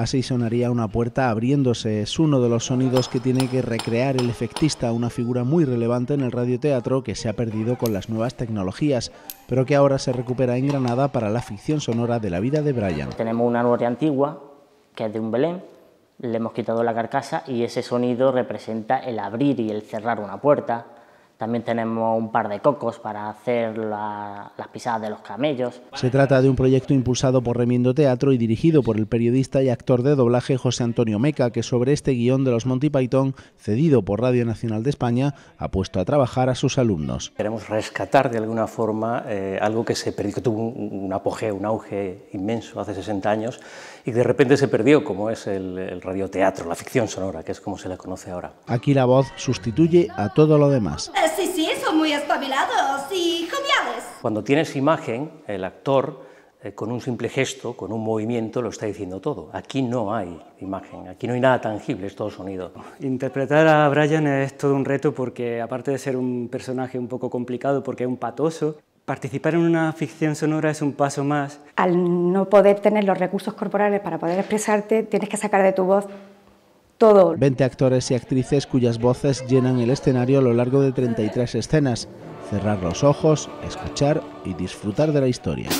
Así sonaría una puerta abriéndose. Es uno de los sonidos que tiene que recrear el efectista, una figura muy relevante en el radioteatro que se ha perdido con las nuevas tecnologías, pero que ahora se recupera en Granada para la ficción sonora de la vida de Brian. Tenemos una noria antigua, que es de un Belén, le hemos quitado la carcasa y ese sonido representa el abrir y el cerrar una puerta también tenemos un par de cocos para hacer las pisadas de los camellos. Se trata de un proyecto impulsado por Remiendo Teatro y dirigido por el periodista y actor de doblaje José Antonio Meca, que sobre este guión de los Monty Python, cedido por Radio Nacional de España, ha puesto a trabajar a sus alumnos. Queremos rescatar de alguna forma eh, algo que se perdió, que tuvo un, apogeo, un auge inmenso hace 60 años y que de repente se perdió, como es el, radioteatro, la ficción sonora, que es como se le conoce ahora. Aquí la voz sustituye a todo lo demás. Sí, sí, son muy espabilados y joviales. Cuando tienes imagen, el actor, eh, con un simple gesto, con un movimiento, lo está diciendo todo. Aquí no hay imagen, aquí no hay nada tangible, es todo sonido. Interpretar a Brian es todo un reto porque, aparte de ser un personaje un poco complicado porque es un patoso, Participar en una ficción sonora es un paso más. Al no poder tener los recursos corporales para poder expresarte, tienes que sacar de tu voz 20 actores y actrices cuyas voces llenan el escenario a lo largo de 33 escenas. Cerrar los ojos, escuchar y disfrutar de la historia.